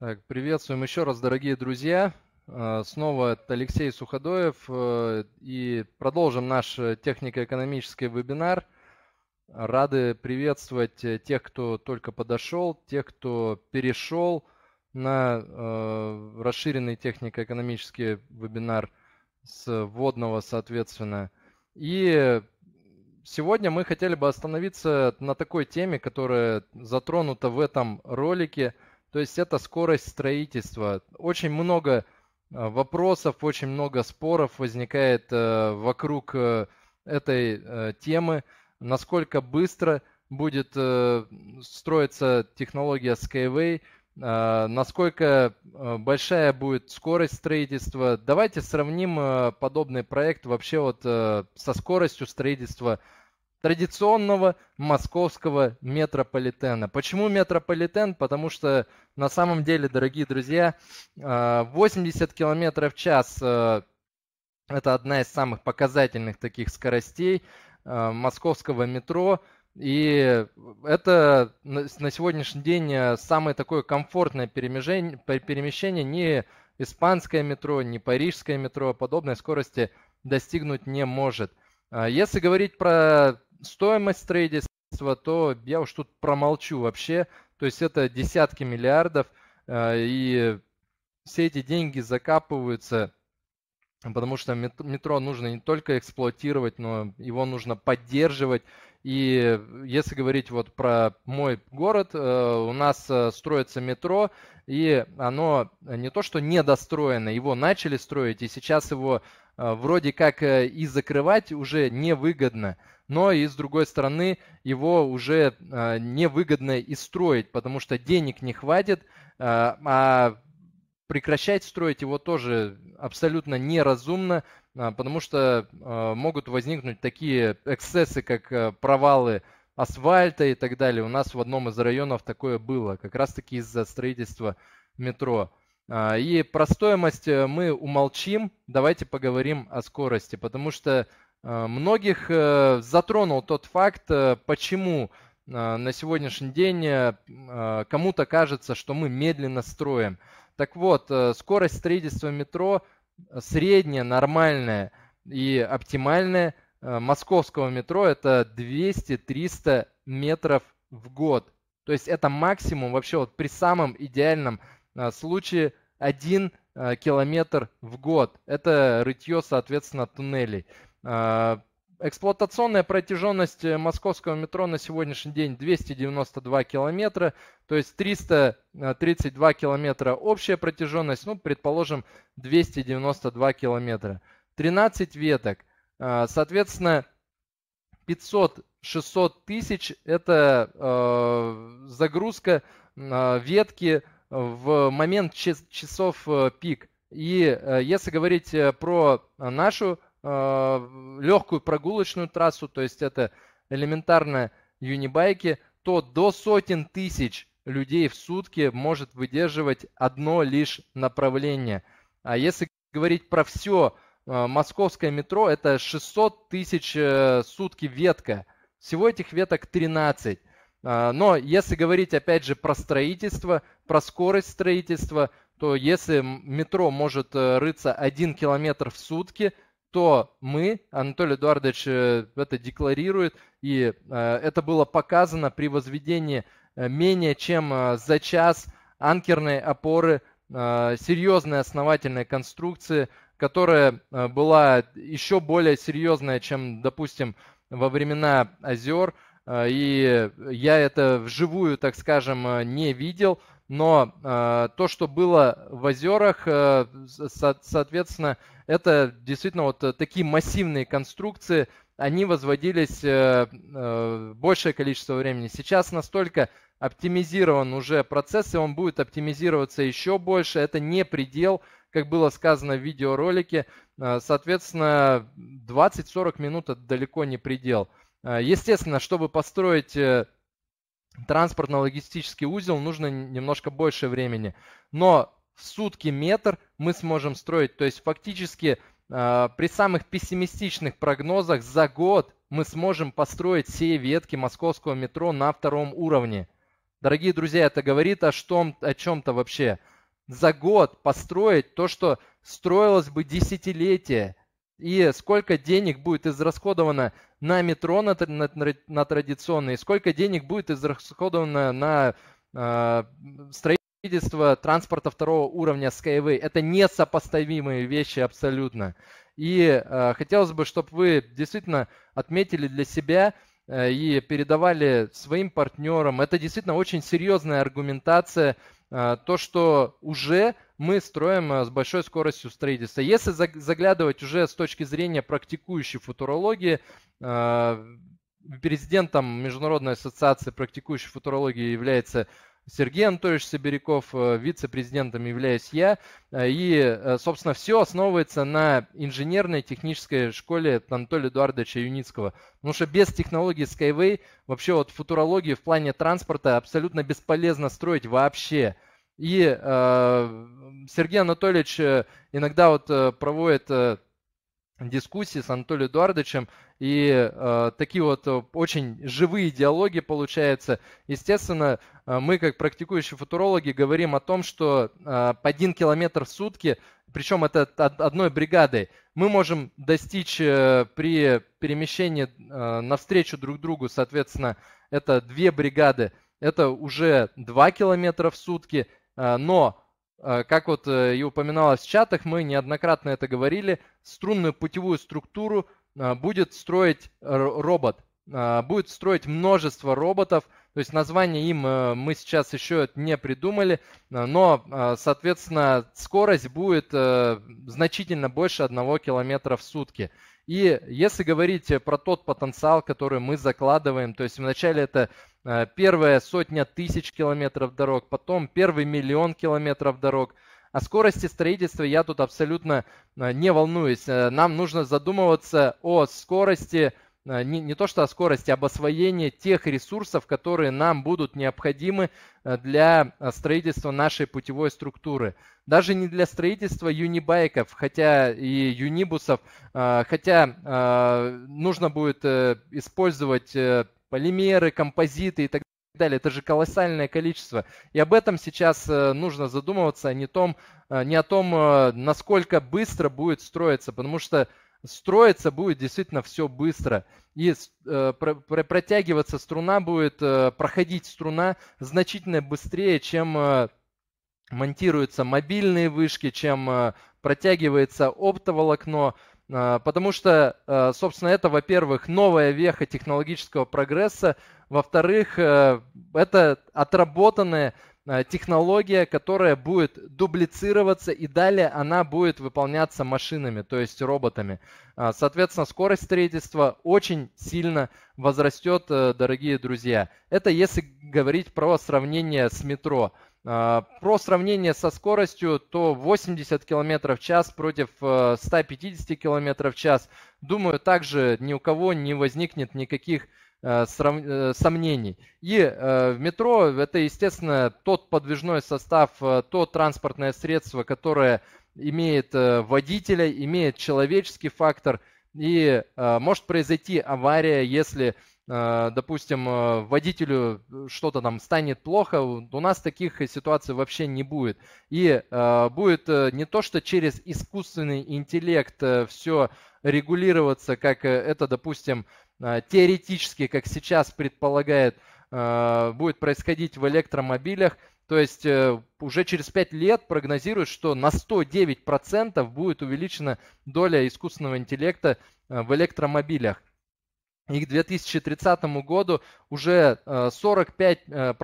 Так, приветствуем еще раз, дорогие друзья. А, снова Алексей Суходоев. Э, и продолжим наш э, технико-экономический вебинар. Рады приветствовать э, тех, кто только подошел, тех, кто перешел на расширенный технико-экономический вебинар с вводного, соответственно. И сегодня мы хотели бы остановиться на такой теме, которая затронута в этом ролике – то есть это скорость строительства. Очень много э, вопросов, очень много споров возникает э, вокруг э, этой темы, насколько быстро будет строиться технология Skyway, насколько большая будет скорость строительства. Давайте сравним подобный проект вообще вот со скоростью строительства традиционного московского метрополитена. Почему метрополитен? Потому что на самом деле, дорогие друзья, 80 а, км в час а, это одна из самых показательных таких скоростей а, московского метро. И это на сегодняшний день самое такое комфортное перемещение. Перемещение Не испанское метро, не парижское метро подобной скорости достигнуть не может. Если говорить про стоимость строительства, то я уж тут промолчу вообще. То есть это десятки миллиардов, э, и все эти деньги закапываются, потому что метро нужно не только эксплуатировать, но его нужно поддерживать. И если говорить вот про мой город, э, у нас э, строится метро, и оно не то что недостроено, его начали строить, и сейчас его вроде как и закрывать уже невыгодно но и с другой стороны его уже а, невыгодно и строить, потому что денег не хватит, а, а прекращать строить его тоже абсолютно неразумно, а, потому что могут возникнуть такие эксцессы, как провалы асфальта и так далее. У нас в одном из районов такое было, как раз таки из-за строительства метро. И про стоимость э, мы умолчим, давайте поговорим о скорости, потому что Э, многих э, затронул тот факт, э, почему на сегодняшний день кому-то кажется, что мы медленно строим. Так вот, скорость строительства метро средняя, нормальная и оптимальная московского метро это 200-300 метров в год. То есть это максимум вообще вот при самом идеальном случае 1 километр в год. Это рытье, соответственно, туннелей. А, эксплуатационная протяженность э, московского метро на сегодняшний день 292 километра, то есть 332 э, километра общая протяженность, ну, предположим, 292 километра. 13 веток, а, соответственно, 500-600 тысяч – это э, загрузка а, ветки в момент часов пик. И если говорить про нашу Э, легкую прогулочную трассу, то есть это элементарно юнибайки, то до сотен тысяч людей в сутки может выдерживать одно лишь направление. А если говорить про все э, московское метро, это 600 тысяч э, сутки ветка. Всего этих веток 13. Но если говорить опять же про строительство, про скорость строительства, то если метро может рыться 1 километр в сутки – то мы, Анатолий Эдуардович э, это декларирует, и э, это было показано при возведении э, менее чем за час анкерной опоры серьезной основательной конструкции, которая была еще более серьезная, чем, допустим, во времена озер. И я это вживую, так скажем, не видел, но э, то, что было в озерах, э, со- соответственно, это действительно вот э, такие массивные конструкции, они возводились э, э, большее количество времени. Сейчас настолько оптимизирован уже процесс, и он будет оптимизироваться еще больше. Это не предел, как было сказано в видеоролике. Э, соответственно, 20-40 минут это далеко не предел. Э, естественно, чтобы построить транспортно-логистический узел нужно немножко больше времени. Но в сутки метр мы сможем строить. То есть фактически э, при самых пессимистичных прогнозах за год мы сможем построить все ветки московского метро на втором уровне. Дорогие друзья, это говорит о, что, о чем-то вообще. За год построить то, что строилось бы десятилетие – и сколько денег будет израсходовано на метро, на, на, на традиционные, сколько денег будет израсходовано на э, строительство транспорта второго уровня Skyway. Это несопоставимые вещи абсолютно. И э, хотелось бы, чтобы вы действительно отметили для себя э, и передавали своим партнерам. Это действительно очень серьезная аргументация, э, то, что уже мы строим э, с большой скоростью строительства. Если заглядывать уже с точки зрения практикующей футурологии, э, президентом Международной ассоциации практикующей футурологии является Сергей Анатольевич Собиряков, э, вице-президентом являюсь я. И, собственно, все основывается на инженерной технической школе Анатолия Эдуардовича Юницкого. Потому что без технологии Skyway вообще вот футурологии в плане транспорта абсолютно бесполезно строить вообще. И э, Сергей Анатольевич э, иногда вот э, проводит э, дискуссии с Анатолием Эдуардовичем, и э, такие вот очень живые диалоги получаются. Естественно, мы, как практикующие футурологи, говорим о том, что э, по один километр в сутки, причем это от одной бригадой, мы можем достичь э, при перемещении э, навстречу друг другу, соответственно, это две бригады, это уже 2 километра в сутки, Э, но, э, как вот э, и упоминалось в чатах, мы неоднократно это говорили, струнную путевую структуру будет строить робот. Будет строить множество роботов, то есть название им мы сейчас еще не придумали, но, соответственно, скорость будет значительно больше 1 километра в сутки. И если говорить про тот потенциал, который мы закладываем, то есть вначале это Э, первая сотня тысяч километров дорог, потом первый миллион километров дорог. О скорости строительства я тут абсолютно э, не волнуюсь. Э, нам нужно задумываться о скорости, не, не то что о скорости, а об освоении тех ресурсов, которые нам будут необходимы для строительства нашей путевой структуры. Даже не для строительства юнибайков, хотя и юнибусов, хотя нужно будет использовать полимеры, композиты и так далее. Это же колоссальное количество. И об этом сейчас э, нужно задумываться, а не, том, э, не о том, э, насколько быстро будет строиться, потому что строиться будет действительно все быстро. И э, протягиваться струна будет, проходить струна значительно быстрее, чем монтируются мобильные вышки, чем протягивается оптоволокно. А, потому что, а, собственно, это, во-первых, новая веха технологического прогресса, во-вторых, э, это отработанная а, технология, которая будет дублицироваться и далее она будет выполняться машинами, то есть роботами. Соответственно, скорость строительства очень сильно возрастет, э, дорогие друзья. Это если говорить про сравнение с метро. А, про сравнение со скоростью, то 80 км в час против 150 э, км в час. Думаю, также ни у кого не возникнет никаких э, э, сомнений. И в метро это, естественно, тот подвижной состав, то транспортное средство, которое имеет водителя, имеет человеческий фактор – и может произойти авария, если Э, допустим, э, водителю э, что-то там станет плохо, у нас таких ситуаций вообще не будет. И будет не то, что через искусственный интеллект все регулироваться, как это, допустим, теоретически, как сейчас предполагает, будет происходить в электромобилях, то есть уже через 5 лет прогнозируют, что на 109% будет увеличена доля искусственного интеллекта в электромобилях и к 2030 году уже 45% э,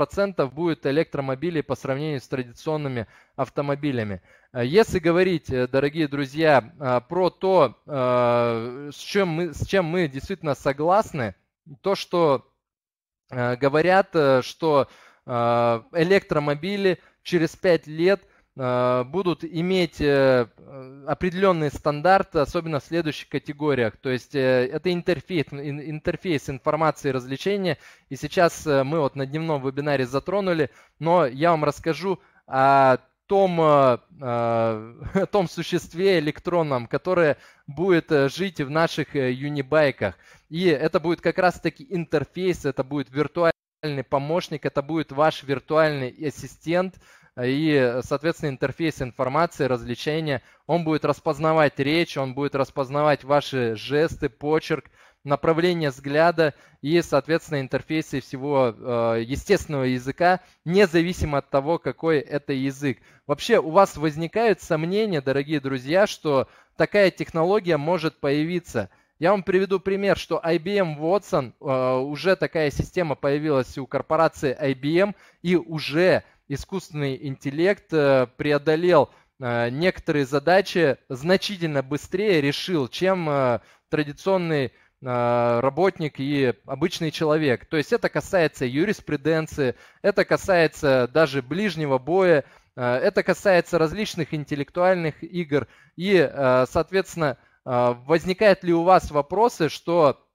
э, будет электромобилей по сравнению с традиционными автомобилями. Э, если говорить, дорогие друзья, про то, с чем мы, с чем мы действительно согласны, то, что говорят, что электромобили через 5 лет – Э, будут иметь э, определенный стандарт, особенно в следующих категориях. То есть э, это интерфейс, интерфейс информации и развлечения. И сейчас мы вот на дневном вебинаре затронули, но я вам расскажу о том, о том существе электронном, которое будет жить в наших юнибайках. И это будет как раз-таки интерфейс, это будет виртуальный помощник, это будет ваш виртуальный ассистент, и, соответственно, интерфейс информации, развлечения, он будет распознавать речь, он будет распознавать ваши жесты, почерк, направление взгляда и, соответственно, интерфейсы всего э, естественного языка, независимо от того, какой это язык. Вообще у вас возникают сомнения, дорогие друзья, что такая технология может появиться. Я вам приведу пример, что IBM Watson, э, уже такая система появилась у корпорации IBM, и уже искусственный интеллект э, преодолел э, некоторые задачи значительно быстрее решил, чем э, традиционный работник и обычный человек. То есть это касается юриспруденции, это касается даже ближнего боя, это касается различных интеллектуальных игр. И, соответственно, возникают ли у вас вопросы, что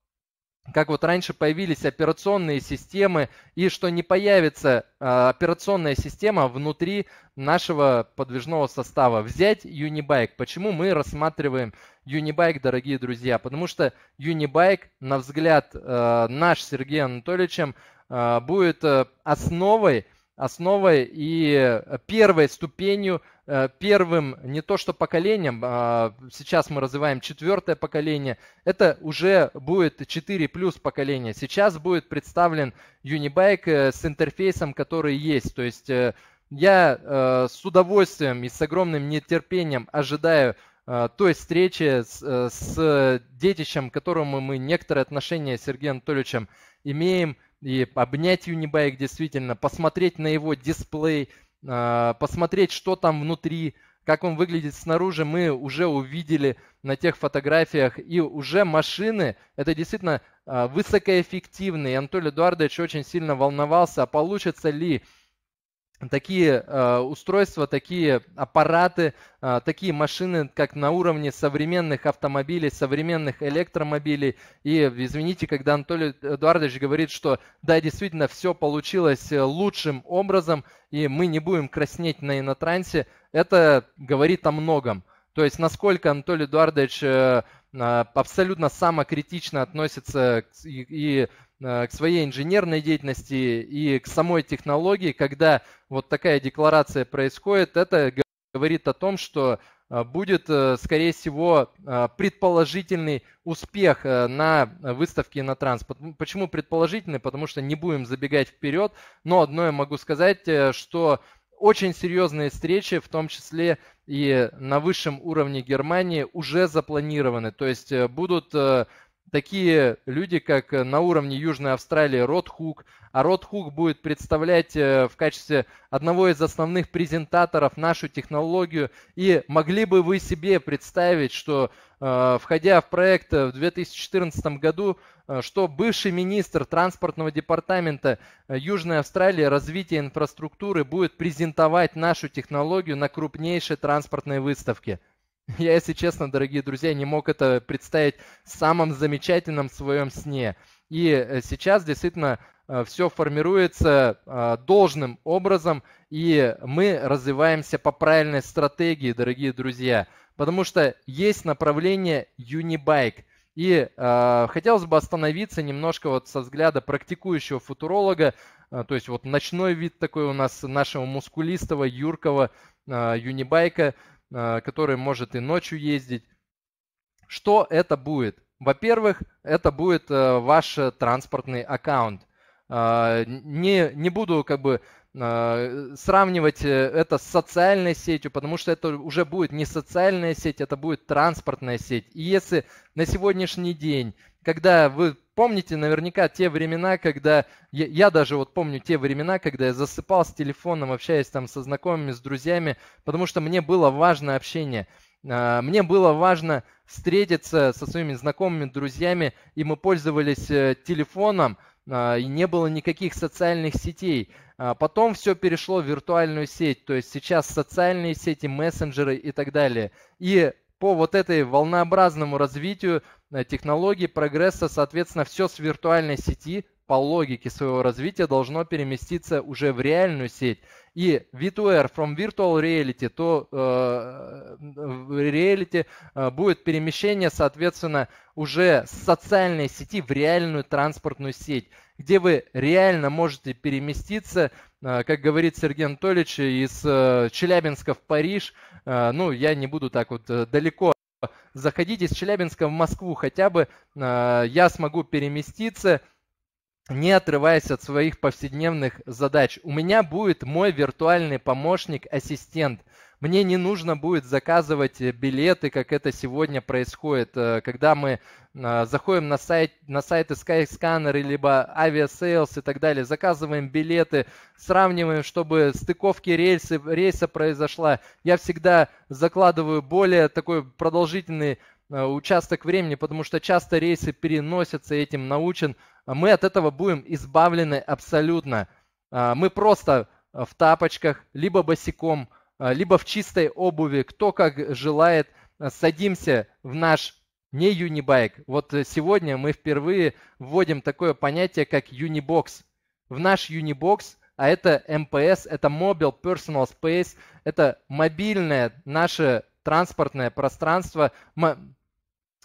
как вот раньше появились операционные системы, и что не появится а, операционная система внутри нашего подвижного состава. Взять Unibike. Почему мы рассматриваем Unibike, дорогие друзья? Потому что Unibike, на взгляд э, наш Сергеем Анатольевичем, э, будет э, основой, основой и первой ступенью Э, первым не то что поколением, а, сейчас мы развиваем четвертое поколение, это уже будет 4 плюс поколение. Сейчас будет представлен Unibike э, с интерфейсом, который есть. То есть э, я с удовольствием и с огромным нетерпением ожидаю той встречи с, с детищем, к которому мы некоторые отношения с Сергеем Анатольевичем имеем, и обнять Unibike действительно, посмотреть на его дисплей – а, посмотреть, что там внутри, как он выглядит снаружи, мы уже увидели на тех фотографиях. И уже машины, это действительно а, высокоэффективные. Анатолий Эдуардович очень сильно волновался, а получится ли такие э, устройства, такие аппараты, э, такие машины, как на уровне современных автомобилей, современных электромобилей. И извините, когда Анатолий Эдуардович говорит, что да, действительно, все получилось э, лучшим образом, и мы не будем краснеть на инотрансе, это говорит о многом. То есть, насколько Анатолий Эдуардович э, э, абсолютно самокритично относится и, и Э, к своей инженерной деятельности и к самой технологии, когда вот такая декларация происходит, это говорит о том, что э, будет, э, скорее всего, предположительный успех на выставке на транс. Почему предположительный? Потому что не будем забегать вперед, но одно я могу сказать, что очень серьезные встречи, в том числе и на высшем уровне Германии, уже запланированы. То есть будут такие люди, как э, на уровне Южной Австралии Рот Хук. А Рот Хук будет представлять э, в качестве одного из основных презентаторов нашу технологию. И могли бы вы себе представить, что э, входя в проект в 2014 году, что бывший министр транспортного департамента Южной Австралии развития инфраструктуры будет презентовать нашу технологию на крупнейшей транспортной выставке – Я, если честно, дорогие друзья, не мог это представить в самом замечательном своем сне. И э, сейчас действительно э, все формируется э, должным образом, и мы развиваемся по правильной стратегии, дорогие друзья. Потому что есть направление Unibike. И э, хотелось бы остановиться немножко вот со взгляда практикующего футуролога, э, то есть вот ночной вид такой у нас нашего мускулистого, юркого э, юнибайка – а, который может и ночью ездить. Что это будет? Во-первых, это будет э, ваш э, транспортный аккаунт. А, не, не буду как бы Э, сравнивать э, это с социальной сетью, потому что это уже будет не социальная сеть, это будет транспортная сеть. И если на сегодняшний день, когда вы помните наверняка те времена, когда я, я даже вот помню те времена, когда я засыпал с телефоном, общаясь там со знакомыми, с друзьями, потому что мне было важно общение. А, мне было важно встретиться со своими знакомыми, друзьями, и мы пользовались э, телефоном, а, и не было никаких социальных сетей. А потом все перешло в виртуальную сеть, то есть сейчас социальные сети, мессенджеры и так далее. И по вот этой волнообразному развитию э, технологий, прогресса, соответственно, все с виртуальной сети по логике своего развития должно переместиться уже в реальную сеть. И V2R from virtual reality то э, реалити э, будет перемещение, соответственно, уже с социальной сети в реальную транспортную сеть где вы реально можете переместиться, э, как говорит Сергей Анатольевич, из э, Челябинска в Париж. Э, ну, я не буду так вот далеко заходить из Челябинска в Москву хотя бы, я смогу переместиться, не отрываясь от своих повседневных задач. У меня будет мой виртуальный помощник, ассистент – мне не нужно будет заказывать э, билеты, как это сегодня происходит, э, когда мы э, заходим на, сайт, на сайты Skyscanner, либо Aviasales и так далее, заказываем билеты, сравниваем, чтобы стыковки рельсы, рейса произошла. Я всегда закладываю более такой продолжительный участок времени, потому что часто рейсы переносятся, этим научен. А мы от этого будем избавлены абсолютно. А, мы просто в тапочках, либо босиком – а, либо в чистой обуви, кто как желает. А, садимся в наш не юнибайк. Вот э, сегодня мы впервые вводим такое понятие, как юнибокс. В наш юнибокс, а это МПС, это Mobile Personal Space, это мобильное наше транспортное пространство,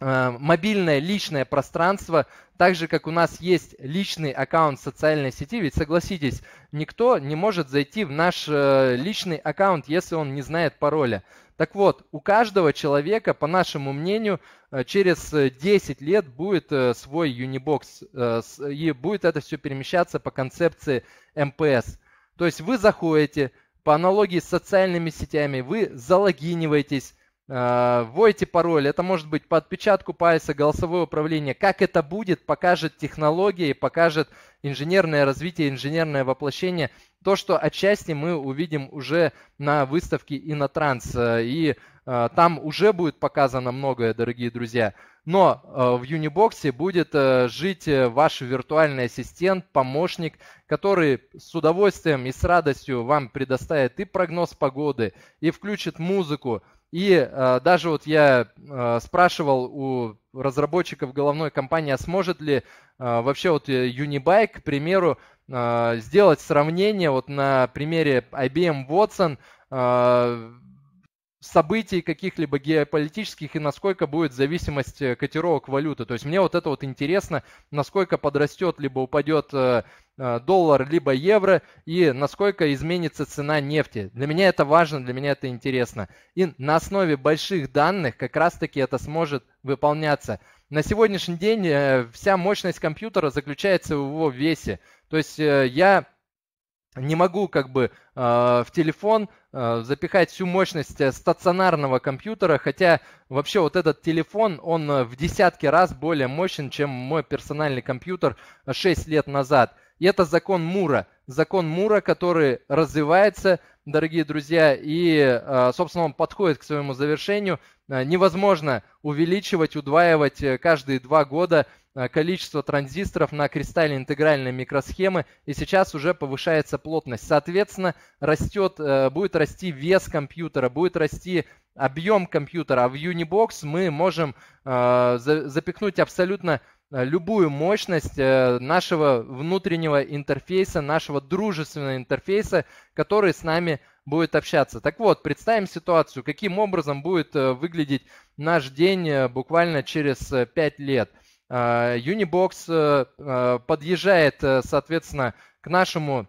Э, мобильное личное пространство, так же как у нас есть личный аккаунт социальной сети, ведь согласитесь, никто не может зайти в наш э, личный аккаунт, если он не знает пароля. Так вот, у каждого человека, по нашему мнению, э, через 10 лет будет свой Unibox, и будет это все перемещаться по концепции МПС. То есть вы заходите, по аналогии с социальными сетями, вы залогиниваетесь, Э, вводите пароль, это может быть по отпечатку пальца, голосовое управление. Как это будет, покажет технология и покажет инженерное развитие, инженерное воплощение. То, что отчасти мы увидим уже на выставке э, и на Транс, И там уже будет показано многое, дорогие друзья. Но э, в Unibokse будет жить ваш виртуальный ассистент, помощник, который с удовольствием и с радостью вам предоставит и прогноз погоды, и включит музыку, и э, даже вот я э, спрашивал у разработчиков головной компании, а сможет ли э, вообще вот э, Unibike, к примеру, э, сделать сравнение вот на примере IBM Watson э, событий каких-либо геополитических и насколько будет зависимость э, котировок валюты. То есть мне вот это вот интересно, насколько подрастет, либо упадет э, э, доллар, либо евро, и насколько изменится цена нефти. Для меня это важно, для меня это интересно. И на основе больших данных как раз-таки это сможет выполняться. На сегодняшний день вся мощность компьютера заключается в его весе. То есть я не могу как бы э, в телефон э, запихать всю мощность э, стационарного компьютера, хотя вообще вот этот телефон, он э, в десятки раз более мощен, чем мой персональный компьютер 6 э, лет назад. И это закон Мура. Закон Мура, который развивается, дорогие друзья, и, а, собственно, он подходит к своему завершению. Невозможно увеличивать, удваивать каждые два года Э, количество транзисторов на кристально-интегральной микросхемы, и сейчас уже повышается плотность. Соответственно, растет, э, будет расти вес компьютера, будет расти объем компьютера, а в Unibox мы можем э, запихнуть абсолютно любую мощность нашего внутреннего интерфейса, нашего дружественного интерфейса, который с нами будет общаться. Так вот, представим ситуацию, каким образом будет выглядеть наш день буквально через 5 лет – а, Unibox э, подъезжает, э, соответственно, к нашему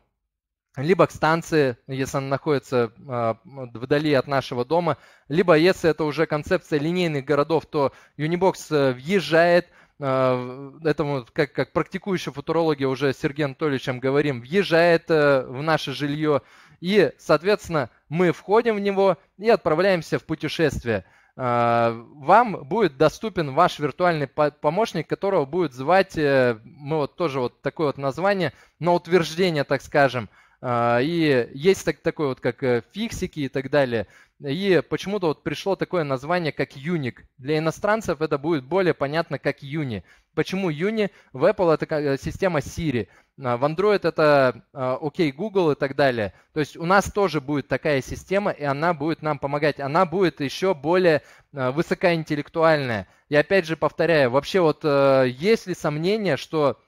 либо к станции, если она находится а, вдали от нашего дома, либо если это уже концепция линейных городов, то Unibox э, въезжает, а, этому, как, как практикующие футурологи уже Сергей Сергеем Анатольевичем говорим, въезжает в наше жилье, и, соответственно, мы входим в него и отправляемся в путешествие – Э, вам будет доступен ваш виртуальный помощник, которого будет звать, э, мы вот тоже вот такое вот название, на утверждение, так скажем. Э, и есть так, такое вот как фиксики и так далее. И почему-то вот пришло такое название, как Unic. Для иностранцев это будет более понятно, как Uni. Почему Uni? В Apple это э, система Siri, а, в Android это OK а, Google и так далее. То есть у нас тоже будет такая система, и она будет нам помогать. Она будет еще более а, высокоинтеллектуальная. И опять же повторяю, вообще вот э, есть ли сомнение, что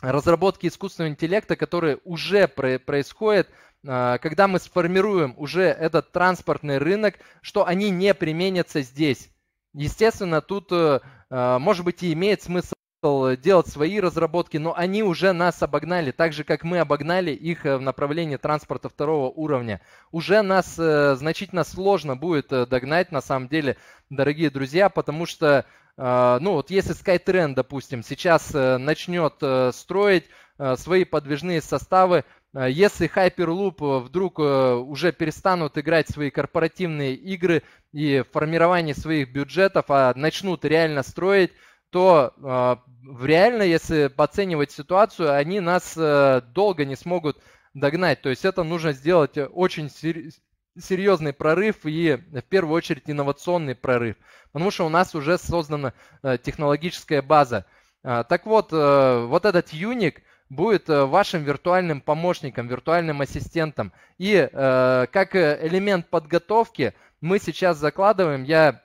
разработки искусственного интеллекта, которые уже происходят, а, когда мы сформируем уже этот транспортный рынок, что они не применятся здесь. Естественно, тут, э, а, может быть, и имеет смысл делать свои разработки, но они уже нас обогнали, так же, как мы обогнали их э, в направлении транспорта второго уровня. Уже нас э, значительно сложно будет догнать, на самом деле, дорогие друзья, потому что, ну вот если SkyTrain, допустим, сейчас начнет строить свои подвижные составы, а если Hyperloop э, вдруг э, уже перестанут играть свои корпоративные игры и формирование своих бюджетов, а начнут реально строить, то э, в реально, если оценивать ситуацию, они нас долго не смогут догнать. То есть это нужно сделать очень серьезный прорыв и в первую очередь инновационный прорыв, потому что у нас уже создана технологическая база. А, так вот, вот этот юник – будет э, вашим виртуальным помощником, виртуальным ассистентом. И э, как э, элемент подготовки мы сейчас закладываем, я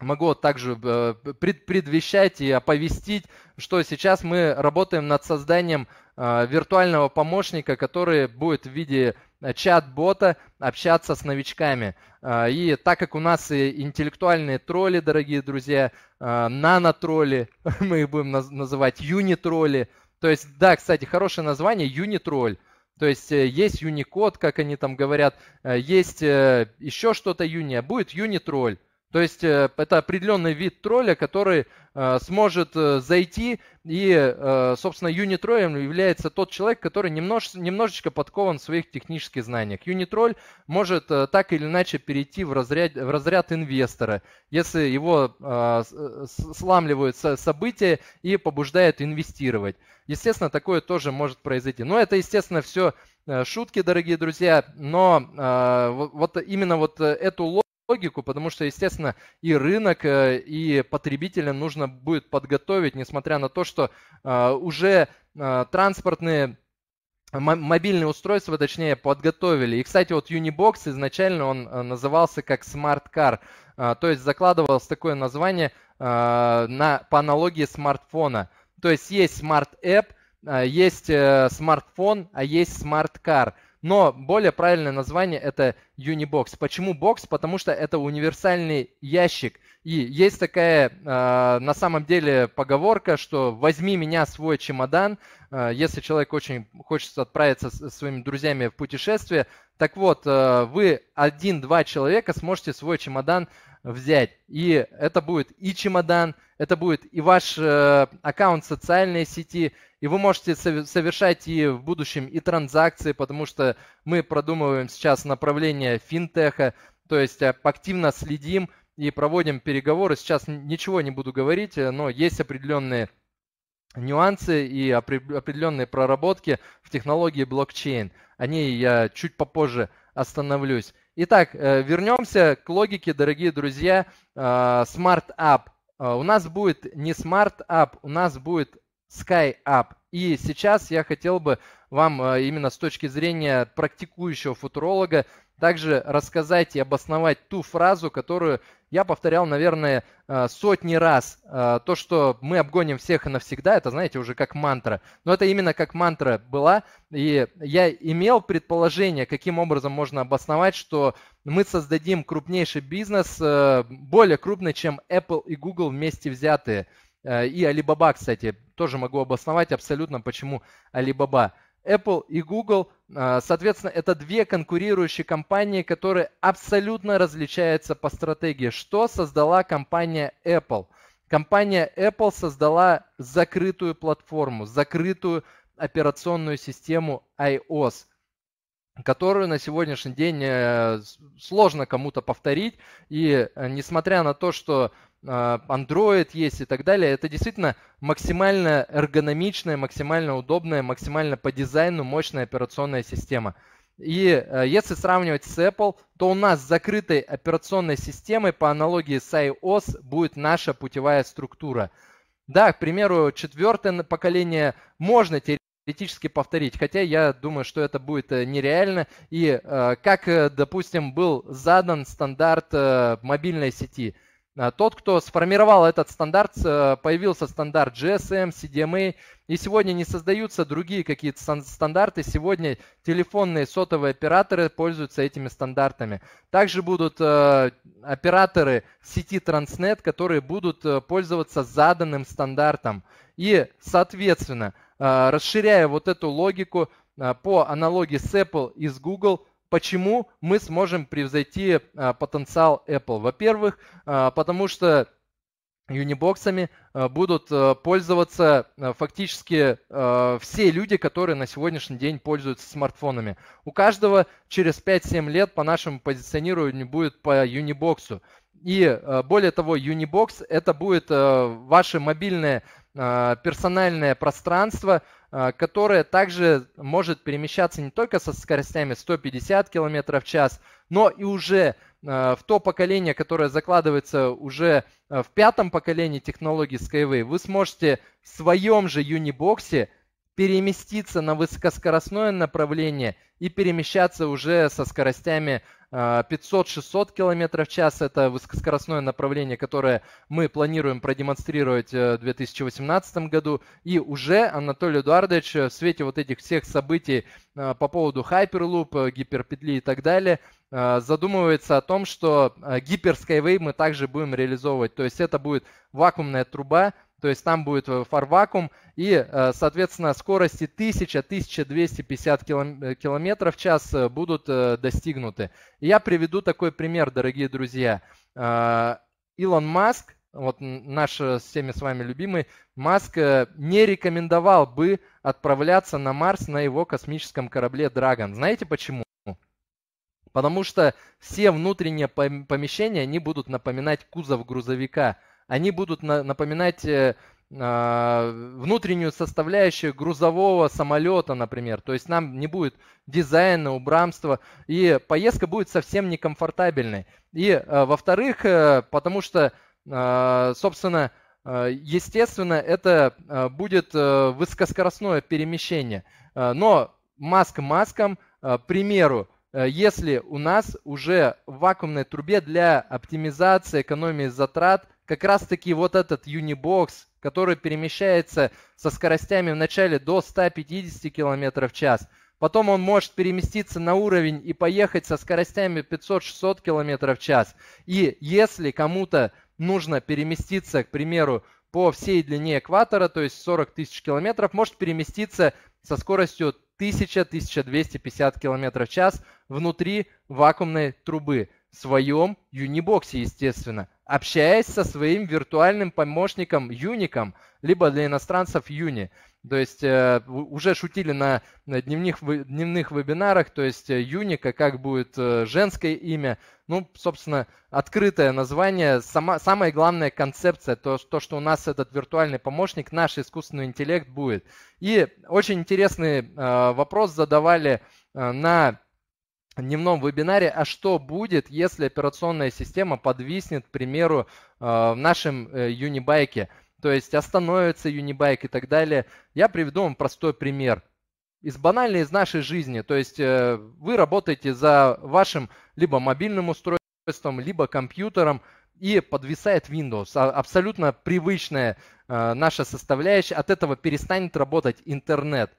могу также предвещать и оповестить, что сейчас мы работаем над созданием виртуального помощника, который будет в виде чат-бота общаться с новичками. И так как у нас и интеллектуальные тролли, дорогие друзья, нано-тролли, мы их будем называть юни-тролли, то есть, да, кстати, хорошее название Unitrol. То есть э, есть Unicode, как они там говорят, э, есть э, еще что-то Юния, будет Unitrol. То есть э, это определенный вид тролля, который э, сможет э, зайти, и, собственно, юнитролем является тот человек, который немнож, немножечко подкован в своих технических знаниях. Юнитроль может так или иначе перейти в разряд, в разряд инвестора, если его сламливают события и побуждают инвестировать. Естественно, такое тоже может произойти. Но это, естественно, все шутки, дорогие друзья, но вот именно вот эту логику, потому что, естественно, и рынок, э, и потребителям нужно будет подготовить, несмотря на то, что а, уже а, транспортные а, мобильные устройства, точнее, подготовили. И, кстати, вот Unibox изначально он э, назывался как Smart Car, то есть закладывалось такое название на, по аналогии смартфона. То есть есть Smart App, есть э, смартфон, а есть Smart Car – но более правильное название это Unibox. Почему бокс? Потому что это универсальный ящик. И есть такая э, на самом деле поговорка, что возьми меня свой чемодан, э, если человек очень хочет отправиться с, своими друзьями в путешествие. Так вот, э, вы один-два человека сможете свой чемодан взять. И это будет и чемодан, это будет и ваш э, аккаунт социальной сети, и вы можете совершать и в будущем и транзакции, потому что мы продумываем сейчас направление финтеха, то есть э, активно следим и проводим переговоры. Сейчас ничего не буду говорить, э, но есть определенные нюансы и определенные проработки в технологии блокчейн. о ней я чуть попозже остановлюсь. Итак, э, вернемся к логике, дорогие друзья, э, Smart App. Э, у нас будет не Smart App, у нас будет Sky App. И сейчас я хотел бы вам э, именно с точки зрения практикующего футуролога также рассказать и обосновать ту фразу, которую я повторял, наверное, э, сотни раз. Э, то, что мы обгоним всех и навсегда, это, знаете, уже как мантра. Но это именно как мантра была. И я имел предположение, каким образом можно обосновать, что мы создадим крупнейший бизнес, более крупный, чем Apple и Google вместе взятые. И Alibaba, кстати, тоже могу обосновать абсолютно, почему Alibaba. Apple и Google, а, соответственно, это две конкурирующие компании, которые абсолютно различаются по стратегии. Что создала компания Apple? Компания Apple создала закрытую платформу, закрытую операционную систему iOS, которую на сегодняшний день э, сложно кому-то повторить. И э, несмотря на то, что а, Android есть и так далее. Это действительно максимально эргономичная, максимально удобная, максимально по дизайну мощная операционная система. И э, если сравнивать с Apple, то у нас с закрытой операционной системой по аналогии с iOS будет наша путевая структура. Да, к примеру, четвертое поколение можно теоретически повторить, хотя я думаю, что это будет э, нереально. И э, как, допустим, был задан стандарт мобильной сети – а, тот, кто сформировал этот стандарт, э, появился стандарт GSM, CDMA, и сегодня не создаются другие какие-то стандарты. Сегодня телефонные сотовые операторы пользуются этими стандартами. Также будут э, операторы сети Transnet, которые будут э, пользоваться заданным стандартом. И, соответственно, расширяя вот эту логику по аналогии с Apple и с Google – почему мы сможем превзойти а, потенциал Apple. Во-первых, а, потому что юнибоксами а, будут пользоваться фактически все люди, которые на сегодняшний день пользуются смартфонами. У каждого через 5-7 лет по нашему позиционированию будет по юнибоксу. И более того, Unibox это будет ваше мобильное персональное пространство, а, которая также может перемещаться не только со скоростями 150 км в час, но и уже а, в то поколение, которое закладывается уже а, в пятом поколении технологии Skyway, вы сможете в своем же юнибоксе переместиться на высокоскоростное направление и перемещаться уже со скоростями 500-600 а, км в час. Это высокоскоростное направление, которое мы планируем продемонстрировать э, в 2018 году. И уже Анатолий Эдуардович в свете вот этих всех событий а, по поводу Hyperloop, э, гиперпетли и так далее, а, задумывается о том, что э, гиперскайвей мы также будем реализовывать. То есть это будет вакуумная труба, то есть там будет э, фарвакуум, и, э, соответственно, скорости 1000-1250 км э, в час будут достигнуты. я приведу такой пример, дорогие друзья. Илон Маск, вот наш всеми с вами любимый, Маск не рекомендовал бы отправляться на Марс на его космическом корабле Dragon. Знаете почему? Потому что все внутренние помещения, они будут напоминать кузов грузовика – они будут на, напоминать э, а, внутреннюю составляющую грузового самолета, например. То есть нам не будет дизайна, убрамства и поездка будет совсем некомфортабельной. И, э, во-вторых, э, потому что, э, собственно, э, Естественно, это э, будет э, высокоскоростное перемещение. Но маск маском, к примеру, если у нас уже в вакуумной трубе для оптимизации экономии затрат как раз-таки вот этот Unibox, который перемещается со скоростями в начале до 150 км в час, потом он может переместиться на уровень и поехать со скоростями 500-600 км в час. И если кому-то нужно переместиться, к примеру, по всей длине экватора, то есть 40 тысяч километров, может переместиться со скоростью 1000-1250 км в час внутри вакуумной трубы своем юнибоксе, естественно, общаясь со своим виртуальным помощником Юником, либо для иностранцев Юни. То есть э, уже шутили на, на дневных, дневных вебинарах, то есть э, Юника, как будет э, женское имя. Ну, собственно, открытое название. Сама, самая главная концепция, то, то, что у нас этот виртуальный помощник, наш искусственный интеллект будет. И очень интересный э, вопрос задавали э, на дневном вебинаре, а что будет, если операционная система подвиснет, к примеру, э, в нашем э, юнибайке, то есть остановится юнибайк и так далее. Я приведу вам простой пример. Из банальной из нашей жизни, то есть э, вы работаете за вашим либо мобильным устройством, либо компьютером, и подвисает Windows. А, абсолютно привычная наша составляющая. От этого перестанет работать интернет.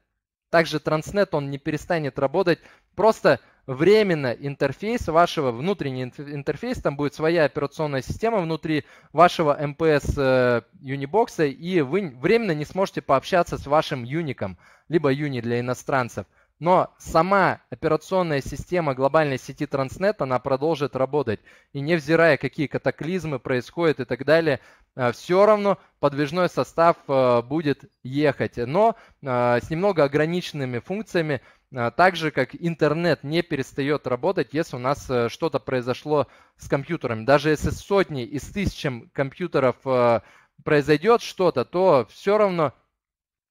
Также Транснет, он не перестанет работать. Просто временно интерфейс вашего, внутренний интерфейс, там будет своя операционная система внутри вашего МПС э, Unibox, и вы временно не сможете пообщаться с вашим юником, либо юни для иностранцев. Но сама операционная система глобальной сети Транснет, она продолжит работать. И невзирая, какие катаклизмы происходят и так далее, э, все равно подвижной состав э, будет ехать. Но э, с немного ограниченными функциями, так же как интернет не перестает работать, если у нас что-то произошло с компьютерами. Даже если сотни с тысячами компьютеров произойдет что-то, то все равно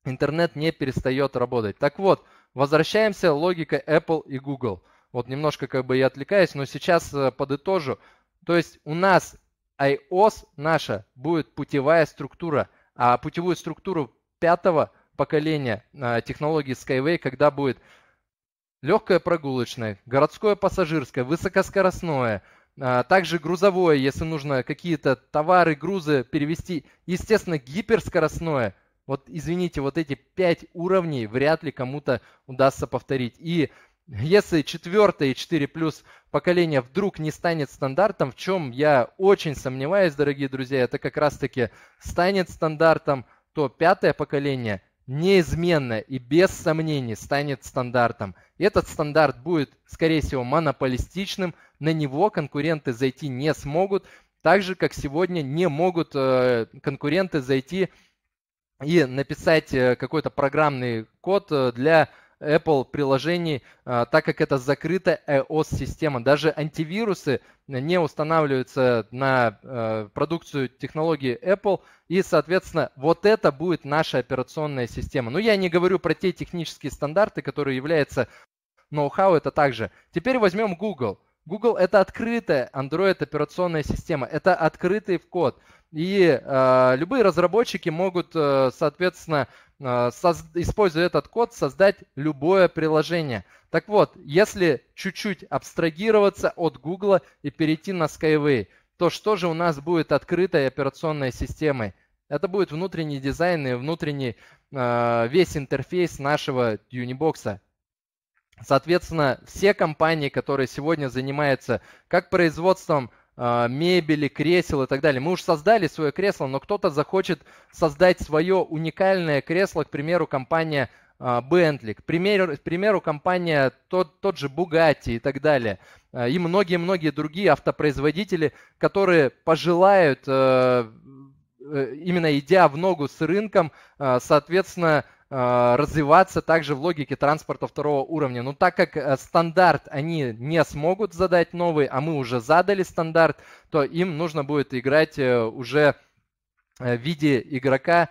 интернет не перестает работать. Так вот, Возвращаемся, логика Apple и Google. Вот немножко как бы я отвлекаюсь, но сейчас э, подытожу. То есть у нас iOS наша будет путевая структура, а путевую структуру пятого поколения э, технологии Skyway, когда будет легкое прогулочное, городское пассажирское, высокоскоростное, э, также грузовое, если нужно какие-то товары, грузы перевести, естественно, гиперскоростное – вот, извините, вот эти пять уровней вряд ли кому-то удастся повторить. И если четвертое и 4 плюс поколение вдруг не станет стандартом, в чем я очень сомневаюсь, дорогие друзья, это как раз-таки станет стандартом, то пятое поколение неизменно и без сомнений станет стандартом. Этот стандарт будет, скорее всего, монополистичным, на него конкуренты зайти не смогут, так же, как сегодня не могут э, конкуренты зайти и написать э, какой-то программный код э, для Apple приложений, э, так как это закрытая iOS e система. Даже антивирусы не устанавливаются на продукцию технологии Apple, и, соответственно, вот это будет наша операционная система. Но я не говорю про те технические стандарты, которые являются ноу-хау, это также. Теперь возьмем Google. Google это открытая Android операционная система, это открытый код. И э, любые разработчики могут, э, соответственно, э, соз- используя этот код, создать любое приложение. Так вот, если чуть-чуть абстрагироваться от Google и перейти на Skyway, то что же у нас будет открытой операционной системой? Это будет внутренний дизайн и внутренний э, весь интерфейс нашего Unibox. Соответственно, все компании, которые сегодня занимаются как производством а, мебели, кресел и так далее. Мы уже создали свое кресло, но кто-то захочет создать свое уникальное кресло, к примеру, компания а, Bentley, к примеру, к примеру компания тот, тот же Bugatti и так далее, а, и многие-многие другие автопроизводители, которые пожелают, э, э, именно идя в ногу с рынком, соответственно, Э, развиваться также в логике транспорта второго уровня. Но ну, так как э, стандарт они не смогут задать новый, а мы уже задали стандарт, то им нужно будет играть э, уже в виде игрока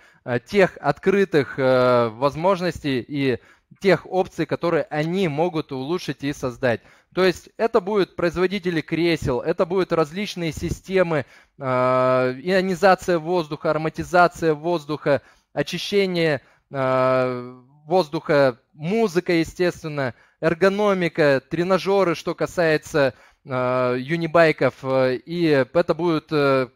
тех открытых возможностей и тех опций, которые они могут улучшить и создать. То есть это будут производители кресел, это будут различные системы, ионизация воздуха, ароматизация воздуха, очищение Э, воздуха, музыка, естественно, эргономика, тренажеры, что касается э, юнибайков, э, и это будут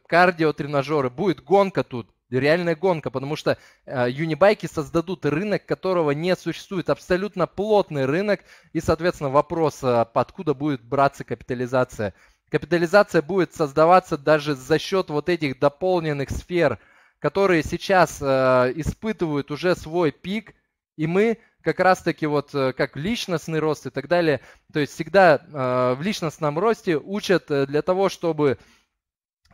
кардио тренажеры, будет гонка тут, реальная гонка, потому что юнибайки создадут рынок, которого не существует, абсолютно плотный рынок, и, соответственно, вопрос, откуда будет браться капитализация. Капитализация будет создаваться даже за счет вот этих дополненных сфер, которые сейчас э, испытывают уже свой пик, и мы как раз-таки вот э, как личностный рост и так далее, то есть всегда э, в личностном росте учат э, для того, чтобы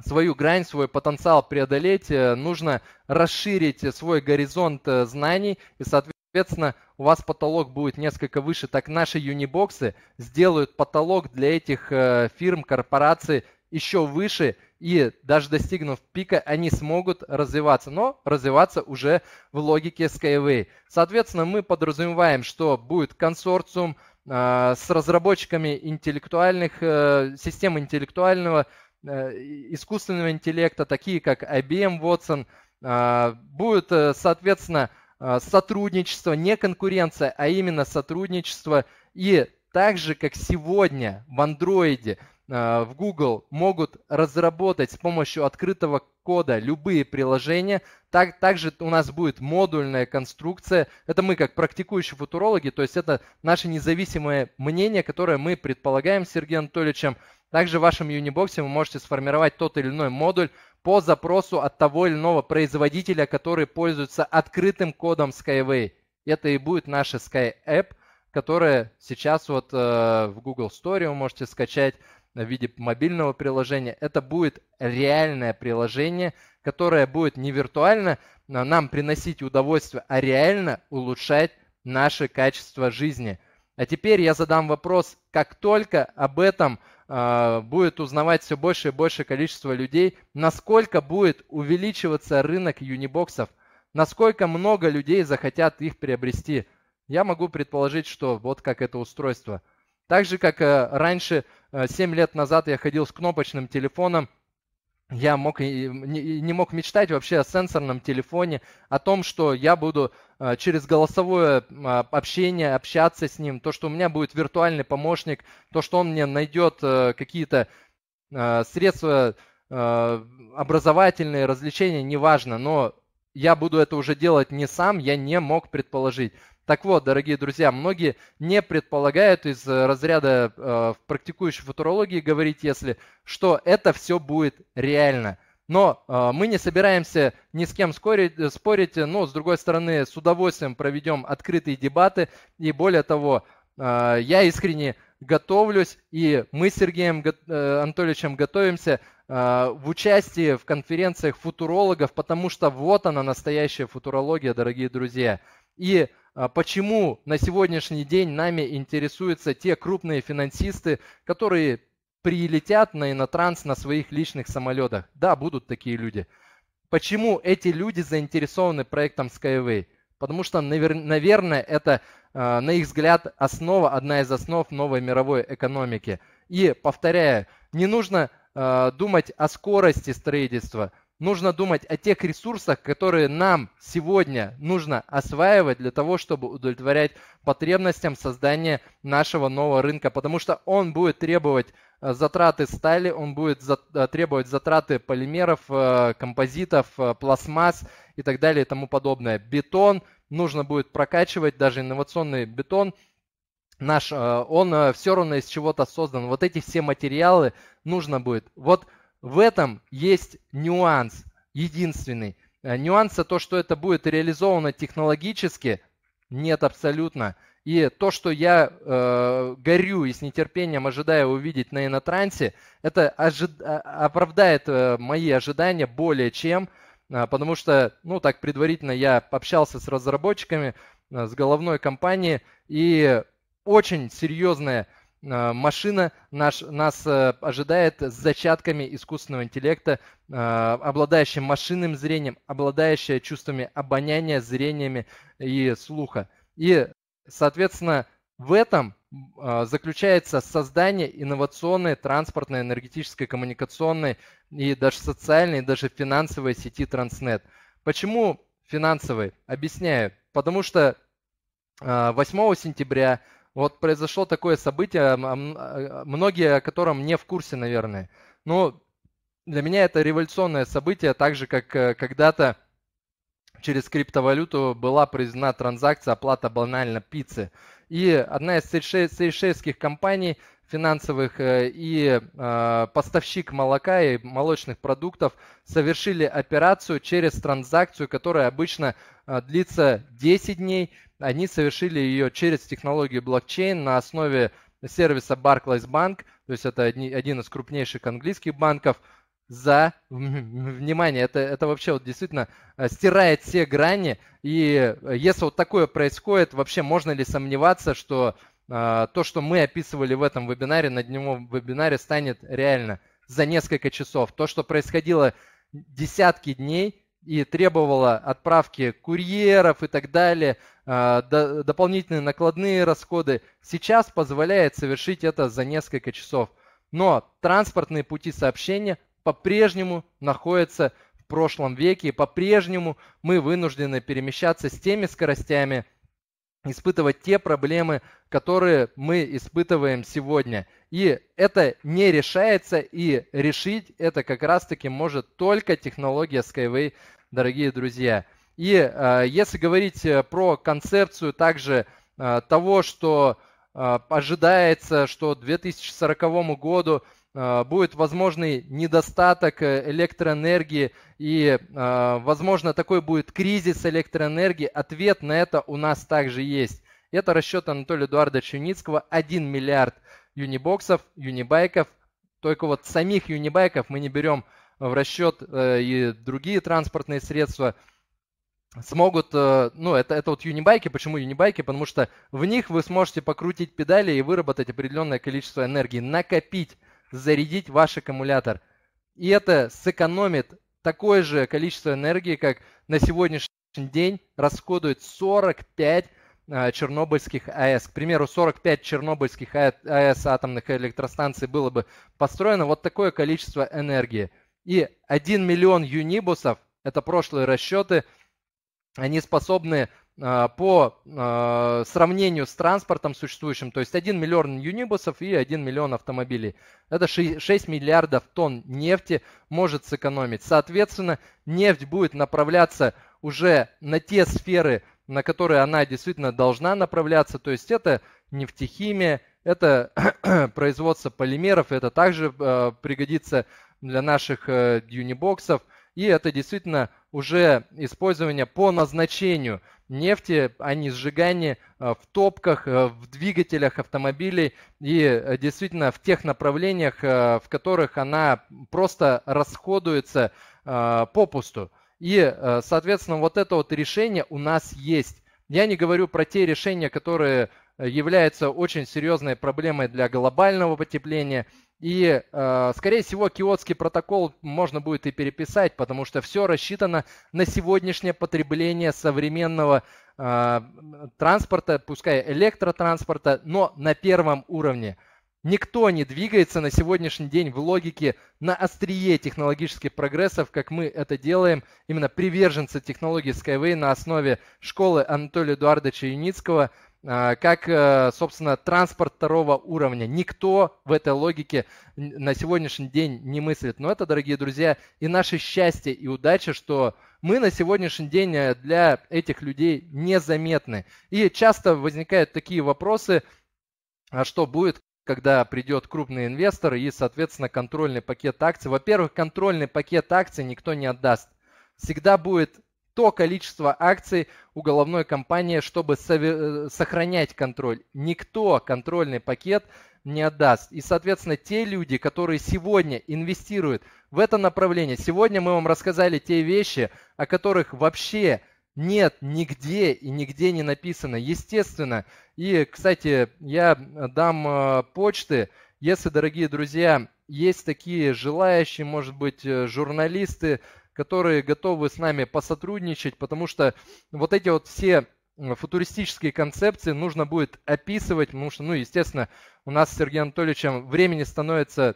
свою грань, свой потенциал преодолеть, э, нужно расширить свой горизонт знаний и, соответственно, у вас потолок будет несколько выше. Так наши юнибоксы сделают потолок для этих фирм, корпораций еще выше, и даже достигнув пика, они смогут развиваться, но развиваться уже в логике Skyway. Соответственно, мы подразумеваем, что будет консорциум э, с разработчиками интеллектуальных, э, систем интеллектуального, э, искусственного интеллекта, такие как IBM Watson, а, будет, э, соответственно, а, сотрудничество, не конкуренция, а именно сотрудничество и так же, как сегодня в андроиде – а, в Google могут разработать с помощью открытого кода любые приложения. Так, также у нас будет модульная конструкция. Это мы как практикующие футурологи, то есть это наше независимое мнение, которое мы предполагаем Сергеем Анатольевичем. Также в вашем Юнибоксе вы можете сформировать тот или иной модуль по запросу от того или иного производителя, который пользуется открытым кодом Skyway. Это и будет наша Sky App, которая сейчас вот э, в Google Store вы можете скачать в виде мобильного приложения. Это будет реальное приложение, которое будет не виртуально а нам приносить удовольствие, а реально улучшать наше качество жизни. А теперь я задам вопрос, как только об этом э, будет узнавать все больше и больше количество людей, насколько будет увеличиваться рынок юнибоксов, насколько много людей захотят их приобрести. Я могу предположить, что вот как это устройство – так же, как э, раньше, 7 э, лет назад я ходил с кнопочным телефоном, я мог, не мог мечтать вообще о сенсорном телефоне, о том, что я буду э, через голосовое а, общение общаться с ним, то, что у меня будет виртуальный помощник, то, что он мне найдет какие-то средства образовательные, развлечения, неважно, но я буду это уже делать не сам, я не мог предположить. Так вот, дорогие друзья, многие не предполагают из э, разряда э, практикующей футурологии говорить, если что это все будет реально. Но э, мы не собираемся ни с кем спорить, спорить, но с другой стороны с удовольствием проведем открытые дебаты. И более того, э, я искренне готовлюсь, и мы с Сергеем э, Анатольевичем готовимся э, в участии в конференциях футурологов, потому что вот она настоящая футурология, дорогие друзья и а, почему на сегодняшний день нами интересуются те крупные финансисты, которые прилетят на инотранс на своих личных самолетах. Да, будут такие люди. Почему эти люди заинтересованы проектом Skyway? Потому что, наверное, это, а, на их взгляд, основа, одна из основ новой мировой экономики. И, повторяю, не нужно а, думать о скорости строительства – нужно думать о тех ресурсах, которые нам сегодня нужно осваивать для того, чтобы удовлетворять потребностям создания нашего нового рынка, потому что он будет требовать э, затраты стали, он будет э, требовать затраты полимеров, э, композитов, пластмасс и так далее и тому подобное. Бетон нужно будет прокачивать, даже инновационный бетон наш, он все равно из чего-то создан. Вот эти все материалы нужно будет. Вот в этом есть нюанс, единственный. Э, Нюанса то, что это будет реализовано технологически, нет абсолютно. И то, что я э, горю и с нетерпением ожидаю увидеть на инотрансе, это ожи- а, оправдает э, мои ожидания более чем, э, потому что, ну так предварительно я общался с разработчиками, э, с головной компанией, и очень серьезная Э, машина наш, нас э, ожидает с зачатками искусственного интеллекта, э, обладающим машинным зрением, обладающая чувствами обоняния, зрениями и слуха. И, соответственно, в этом заключается создание инновационной транспортной, энергетической, коммуникационной и даже социальной, и даже финансовой сети Транснет. Почему финансовой? Объясняю. Потому что 8 сентября вот произошло такое событие, а, многие о котором не в курсе, наверное. Но ну, для меня это революционное событие, так же, как э, когда-то через криптовалюту была признана транзакция оплата банально пиццы. И одна из сейшельских компаний финансовых э, и э, поставщик молока и молочных продуктов совершили операцию через транзакцию, которая обычно длится 10 дней, они совершили ее через технологию блокчейн на основе сервиса Barclays Bank, то есть это одни, один из крупнейших английских банков, за внимание. Это, это вообще вот действительно э, стирает все грани. И э, если вот такое происходит, вообще можно ли сомневаться, что э, то, что мы описывали в этом вебинаре, на дневном вебинаре станет реально за несколько часов. То, что происходило десятки дней и требовало отправки курьеров и так далее, а, дополнительные накладные расходы. Сейчас позволяет совершить это за несколько часов. Но транспортные пути сообщения по-прежнему находятся в прошлом веке, и по-прежнему мы вынуждены перемещаться с теми скоростями, испытывать те проблемы, которые мы испытываем сегодня. И это не решается, и решить это как раз-таки может только технология Skyway, дорогие друзья. И э, если говорить э, про концепцию также э, того, что ожидается, что к 2040 году будет возможный недостаток электроэнергии и, возможно, такой будет кризис электроэнергии. Ответ на это у нас также есть. Это расчет Анатолия Эдуардовича Юницкого 1 миллиард юнибоксов, юнибайков. Только вот самих юнибайков мы не берем в расчет и другие транспортные средства – смогут, э, ну, это, это вот юнибайки. Почему юнибайки? Потому что в них вы сможете покрутить педали и выработать определенное количество энергии, накопить, зарядить ваш аккумулятор. И это сэкономит такое же количество энергии, как на сегодняшний день расходует 45 э, чернобыльских АЭС. К примеру, 45 чернобыльских а э, АЭС атомных электростанций было бы построено вот такое количество энергии. И 1 миллион юнибусов, это прошлые расчеты, они способны а, по а, сравнению с транспортом существующим, то есть 1 миллион юнибусов и 1 миллион автомобилей. Это 6 миллиардов тонн нефти может сэкономить. Соответственно, нефть будет направляться уже на те сферы, на которые она действительно должна направляться. То есть это нефтехимия, это производство полимеров, это также а, пригодится для наших э, юнибоксов – и это действительно уже использование по назначению нефти, а не сжигание э, в топках, э, в двигателях автомобилей и э, действительно в тех направлениях, в которых она просто расходуется попусту. И, соответственно, вот это вот решение у нас есть. Я не говорю про те решения, которые являются очень серьезной проблемой для глобального потепления, и, э, скорее всего, киотский протокол можно будет и переписать, потому что все рассчитано на сегодняшнее потребление современного э, транспорта, пускай электротранспорта, но на первом уровне. Никто не двигается на сегодняшний день в логике на острие технологических прогрессов, как мы это делаем. Именно приверженцы технологии Skyway на основе школы Анатолия Эдуардовича Юницкого – а, как, э, собственно, транспорт второго уровня. Никто в этой логике на сегодняшний день не мыслит. Но это, дорогие друзья, и наше счастье и удача, что мы на сегодняшний день э, для этих людей незаметны. И часто возникают такие вопросы, а что будет, когда придет крупный инвестор и, соответственно, контрольный пакет акций. Во-первых, контрольный пакет акций никто не отдаст. Всегда будет то количество акций у головной компании, чтобы э, сохранять контроль. Никто контрольный пакет не отдаст. И, соответственно, те люди, которые сегодня инвестируют в это направление, сегодня мы вам рассказали те вещи, о которых вообще нет нигде и нигде не написано. Естественно. И, кстати, я дам э, почты, если, дорогие друзья, есть такие желающие, может быть, э, журналисты, которые готовы с нами посотрудничать, потому что вот эти вот все футуристические концепции нужно будет описывать, потому что, ну, естественно, у нас с Сергеем Анатольевичем времени становится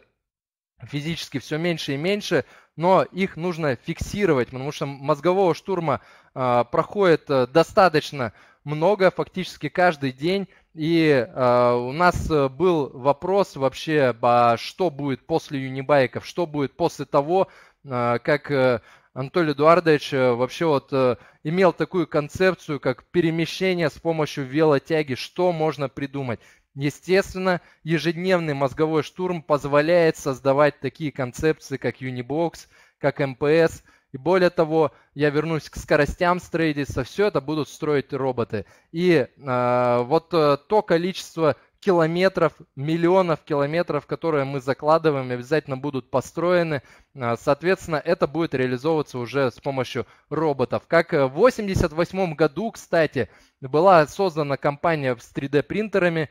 физически все меньше и меньше, но их нужно фиксировать, потому что мозгового штурма а, э, проходит достаточно много, фактически каждый день. И э, у нас э, был вопрос вообще, а что будет после юнибайков, что будет после того, а, как э, Анатолий Эдуардович э, вообще вот э, имел такую концепцию, как перемещение с помощью велотяги, что можно придумать. Естественно, ежедневный мозговой штурм позволяет создавать такие концепции, как Unibox, как МПС. И более того, я вернусь к скоростям строительства, все это будут строить роботы. И э, вот э, то количество километров, миллионов километров, которые мы закладываем, обязательно будут построены. А, соответственно, это будет реализовываться уже с помощью роботов. Как э, в 1988 году, кстати, была создана компания с 3D-принтерами,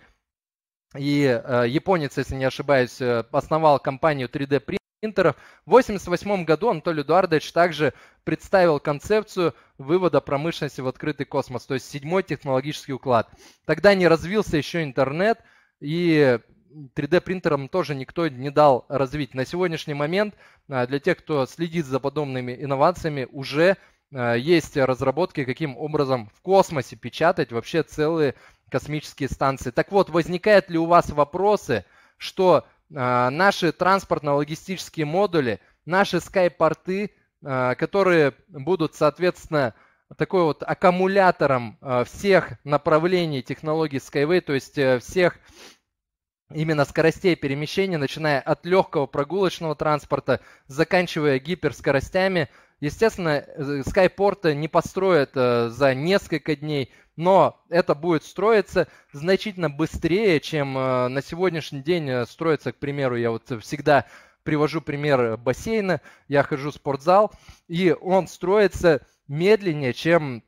и э, японец, если не ошибаюсь, э, основал компанию 3D-принтеров, принтеров. В 1988 году Анатолий Эдуардович также представил концепцию вывода промышленности в открытый космос, то есть седьмой технологический уклад. Тогда не развился еще интернет, и 3D-принтерам тоже никто не дал развить. На сегодняшний момент а, для тех, кто следит за подобными инновациями, уже а, есть разработки, каким образом в космосе печатать вообще целые космические станции. Так вот, возникают ли у вас вопросы, что а, наши транспортно-логистические модули, наши скайпорты, а, которые будут, соответственно, такой вот аккумулятором а, всех направлений технологий Skyway, то есть э, всех именно скоростей перемещения, начиная от легкого прогулочного транспорта, заканчивая гиперскоростями – Естественно, скайпорты э, не построят э, за несколько дней, но это будет строиться значительно быстрее, чем э, на сегодняшний день строится, к примеру, я вот всегда привожу пример бассейна, я хожу в спортзал, и он строится медленнее, чем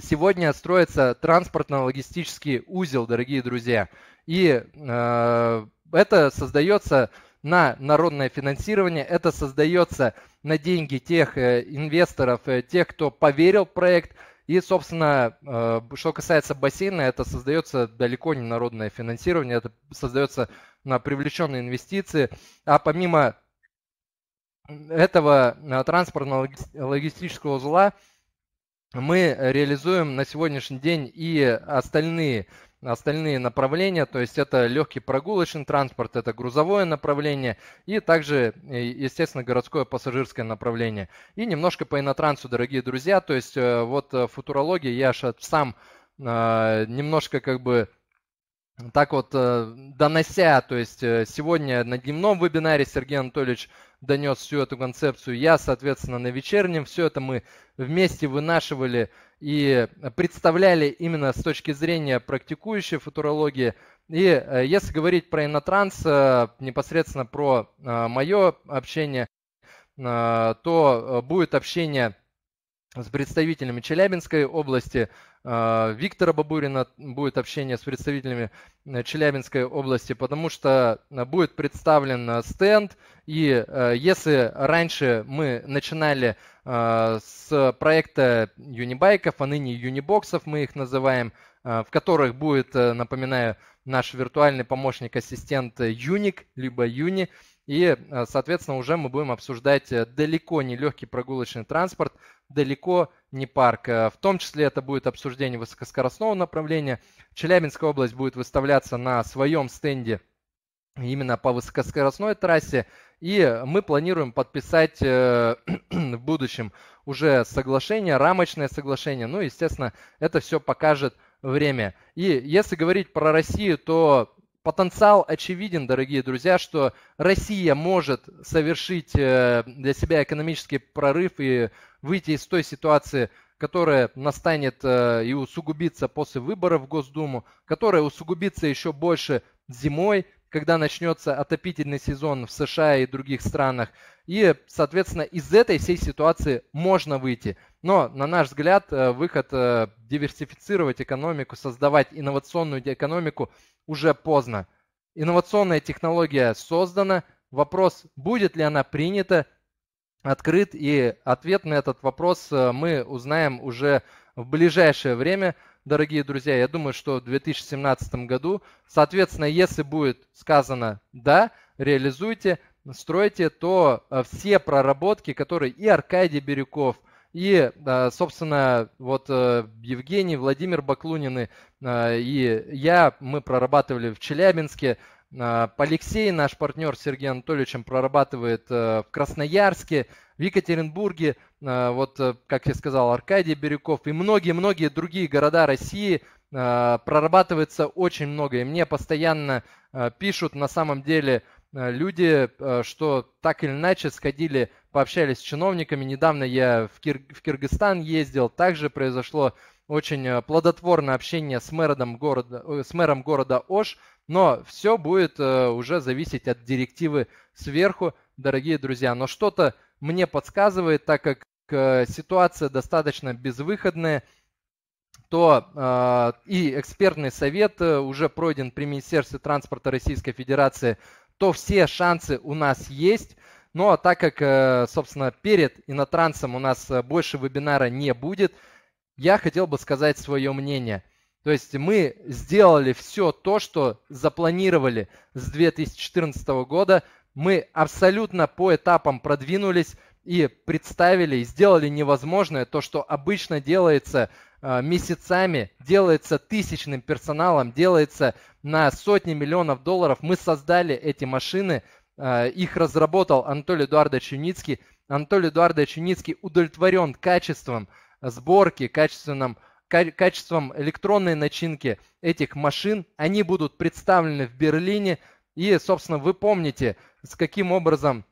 сегодня строится транспортно-логистический узел, дорогие друзья. И э, это создается на народное финансирование. Это создается на деньги тех э, инвесторов, э, тех, кто поверил в проект. И, собственно, э, что касается бассейна, это создается далеко не народное финансирование, это создается на привлеченные инвестиции. А помимо этого транспортно-логистического узла мы реализуем на сегодняшний день и остальные остальные направления, то есть это легкий прогулочный транспорт, это грузовое направление и также, э, естественно, городское пассажирское направление. И немножко по инотрансу, дорогие друзья, то есть э, вот э, футурология, я же сам немножко как бы так вот донося, то есть сегодня на дневном вебинаре Сергей Анатольевич донес всю эту концепцию, я, соответственно, на вечернем, все это мы вместе вынашивали, и представляли именно с точки зрения практикующей футурологии. И э, если говорить про инотранс, э, непосредственно про э, мое общение, то будет общение с представителями Челябинской области, Виктора Бабурина будет общение с представителями Челябинской области, потому что будет представлен стенд, и если раньше мы начинали а, с проекта юнибайков, а ныне юнибоксов мы их называем, а, в которых будет, э, напоминаю, наш виртуальный помощник-ассистент Юник, либо Юни, и, а, соответственно, уже мы будем обсуждать э, далеко не легкий прогулочный транспорт, далеко не парк. Э, в том числе это будет обсуждение высокоскоростного направления. Челябинская область будет выставляться на своем стенде именно по высокоскоростной трассе. И мы планируем подписать э, в будущем уже соглашение, рамочное соглашение. Ну, естественно, это все покажет время. И если говорить про Россию, то потенциал очевиден, дорогие друзья, что Россия может совершить э, для себя экономический прорыв и выйти из той ситуации, которая настанет э, и усугубится после выборов в Госдуму, которая усугубится еще больше зимой, когда начнется отопительный сезон в США и других странах. И, соответственно, из этой всей ситуации можно выйти. Но, на наш взгляд, э, выход э, диверсифицировать экономику, создавать инновационную экономику уже поздно. Инновационная технология создана, вопрос, будет ли она принята, открыт, и ответ на этот вопрос э, мы узнаем уже в ближайшее время – дорогие друзья, я думаю, что в 2017 году, соответственно, если будет сказано «да», реализуйте, стройте, то э, все проработки, которые и Аркадий Бирюков, и, э, собственно, вот э, Евгений, Владимир Баклунины и я, мы прорабатывали в Челябинске, а, Алексей, наш партнер Сергей Сергеем Анатольевичем, прорабатывает э, в Красноярске, в Екатеринбурге, а, вот, э, как я сказал, Аркадий Бирюков и многие-многие другие города России а, прорабатывается очень много. И мне постоянно пишут, на самом деле, люди, что так или иначе сходили, пообщались с чиновниками. Недавно я в, Кир... в Кыргызстан ездил, также произошло очень э, плодотворное общение с мэром города, э, с мэром города Ош, но все будет э, уже зависеть от директивы сверху, дорогие друзья. Но что-то мне подсказывает, так как ситуация достаточно безвыходная, то э, и экспертный совет уже пройден при Министерстве транспорта Российской Федерации, то все шансы у нас есть. Но ну, а так как, собственно, перед инотрансом у нас больше вебинара не будет, я хотел бы сказать свое мнение. То есть мы сделали все то, что запланировали с 2014 года. Мы абсолютно по этапам продвинулись и представили, и сделали невозможное, то, что обычно делается э, месяцами, делается тысячным персоналом, делается на сотни миллионов долларов. Мы создали эти машины, э, их разработал Анатолий Эдуардович Юницкий. Анатолий Эдуардович Юницкий удовлетворен качеством сборки, качественном качеством электронной начинки этих машин. Они будут представлены в Берлине. И, собственно, вы помните, с каким образом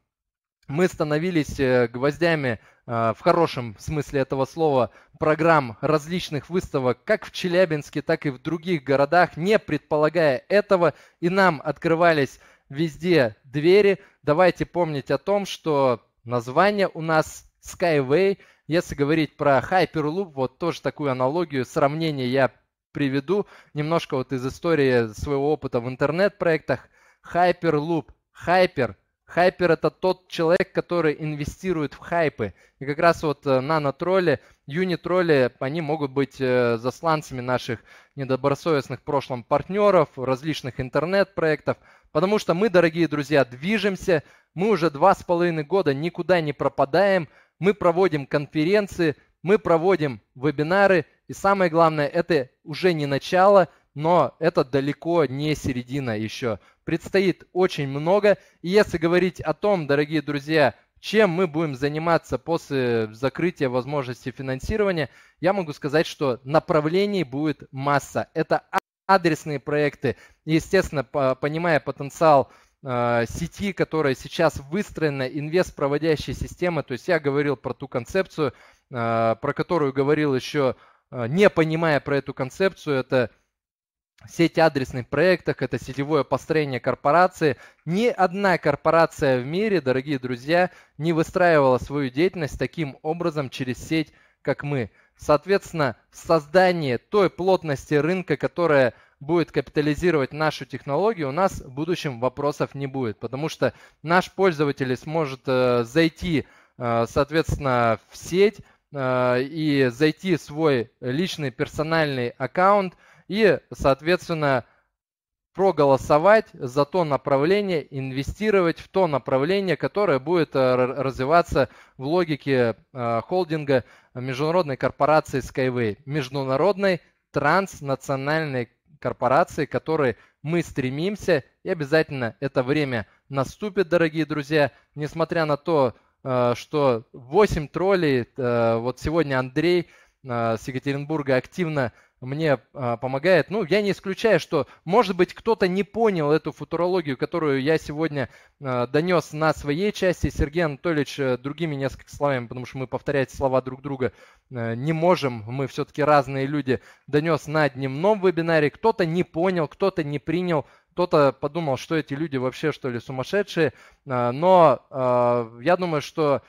мы становились э, гвоздями э, в хорошем смысле этого слова программ различных выставок как в Челябинске, так и в других городах, не предполагая этого, и нам открывались везде двери. Давайте помнить о том, что название у нас Skyway – если говорить про Hyperloop, вот тоже такую аналогию, сравнение я приведу немножко вот из истории своего опыта в интернет-проектах. Hyperloop, Hyper. Хайпер это тот человек, который инвестирует в хайпы. И как раз вот э, нано-тролли, юни-тролли, они могут быть э, засланцами наших недобросовестных в прошлом партнеров, различных интернет-проектов. Потому что мы, дорогие друзья, движемся, мы уже два с половиной года никуда не пропадаем – мы проводим конференции, мы проводим вебинары, и самое главное, это уже не начало, но это далеко не середина еще. Предстоит очень много. И если говорить о том, дорогие друзья, чем мы будем заниматься после закрытия возможности финансирования, я могу сказать, что направлений будет масса. Это адресные проекты. Естественно, понимая потенциал а, сети, которая сейчас выстроена, инвест проводящей системы. То есть я говорил про ту концепцию, а, про которую говорил еще, а, не понимая про эту концепцию, это сеть адресных проектах, это сетевое построение корпорации. Ни одна корпорация в мире, дорогие друзья, не выстраивала свою деятельность таким образом через сеть, как мы. Соответственно, в создании той плотности рынка, которая будет капитализировать нашу технологию, у нас в будущем вопросов не будет, потому что наш пользователь сможет э, зайти, э, соответственно, в сеть э, и зайти в свой личный персональный аккаунт и, соответственно, проголосовать за то направление, инвестировать в то направление, которое будет развиваться в логике холдинга международной корпорации Skyway, международной транснациональной корпорации, к которой мы стремимся, и обязательно это время наступит, дорогие друзья, несмотря на то, э, что 8 троллей, э, вот сегодня Андрей э, с Екатеринбурга активно мне а, помогает. Ну, я не исключаю, что, может быть, кто-то не понял эту футурологию, которую я сегодня а, донес на своей части. Сергей Анатольевич э, другими несколькими словами, потому что мы повторять слова друг друга а, не можем. Мы все-таки разные люди. Донес на дневном вебинаре. Кто-то не понял, кто-то не принял. Кто-то подумал, что эти люди вообще, что ли, сумасшедшие. А, но а, я думаю, что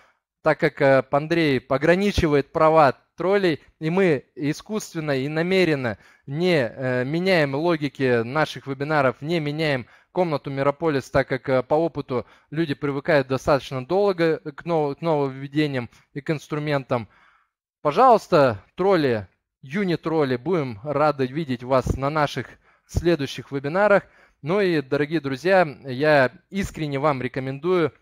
так как э, Андрей пограничивает права троллей, и мы искусственно и намеренно не э, меняем логики наших вебинаров, не меняем комнату Мирополис, так как э, по опыту люди привыкают достаточно долго к, нов- к нововведениям и к инструментам. Пожалуйста, тролли, юни-тролли, будем рады видеть вас на наших следующих вебинарах. Ну и, дорогие друзья, я искренне вам рекомендую –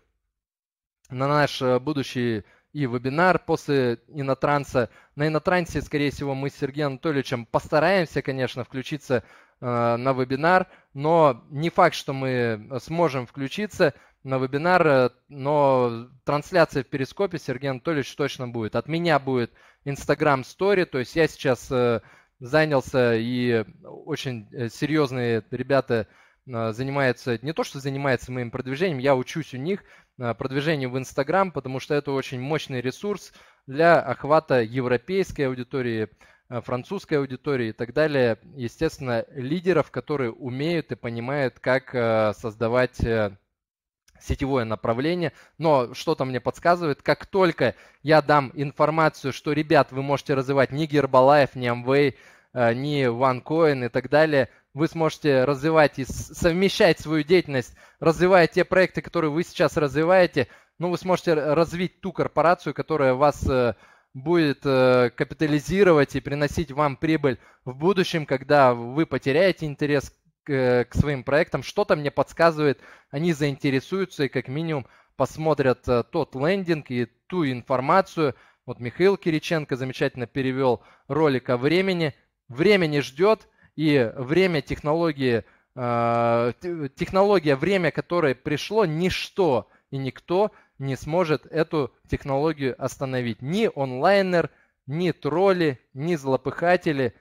на наш э, будущий и вебинар после инотранса. На инотрансе, скорее всего, мы с Сергеем Анатольевичем постараемся, конечно, включиться э, на вебинар, но не факт, что мы сможем включиться на вебинар, э, но трансляция в Перископе Сергей Анатольевич точно будет. От меня будет Instagram Story, то есть я сейчас занялся и очень серьезные ребята занимаются, не то что занимаются моим продвижением, я учусь у них – Э, продвижению в Инстаграм, потому что это очень мощный ресурс для охвата европейской аудитории, э, французской аудитории и так далее. Естественно, лидеров, которые умеют и понимают, как э, создавать сетевое направление, но что-то мне подсказывает, как только я дам информацию, что, ребят, вы можете развивать ни Гербалайф, ни Amway, ни OneCoin и так далее – вы сможете развивать и совмещать свою деятельность, развивая те проекты, которые вы сейчас развиваете, ну, вы сможете развить ту корпорацию, которая вас э, будет э, капитализировать и приносить вам прибыль в будущем, когда вы потеряете интерес к, э, к своим проектам. Что-то мне подсказывает, они заинтересуются и как минимум посмотрят тот лендинг и ту информацию. Вот Михаил Кириченко замечательно перевел ролик о времени. Времени ждет – и время технологии, а, технология, время, которое пришло, ничто и никто не сможет эту технологию остановить. Ни онлайнер, ни тролли, ни злопыхатели,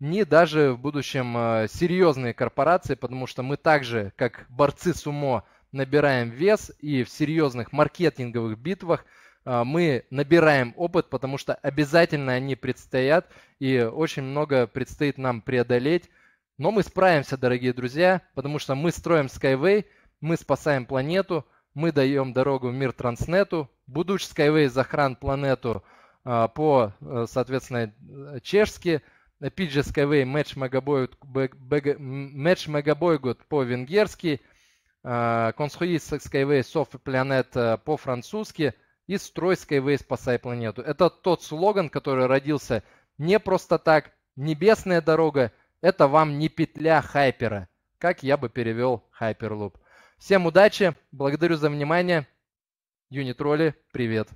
ни даже в будущем а, серьезные корпорации, потому что мы также, как борцы сумо, набираем вес и в серьезных маркетинговых битвах – а, мы набираем опыт, потому что обязательно они предстоят, и очень много предстоит нам преодолеть. Но мы справимся, дорогие друзья, потому что мы строим Skyway, мы спасаем планету, мы даем дорогу в мир Транснету. Будуч Skyway захран планету а, по, э, соответственно, чешски. Пиджи Skyway Match Мегабойгут по-венгерски. Консхуи а, Skyway Софт Планет э, по-французски и «Строй Skyway, спасай планету». Это тот слоган, который родился не просто так. Небесная дорога – это вам не петля хайпера, как я бы перевел хайперлуп. Всем удачи, благодарю за внимание. Юнитроли, привет!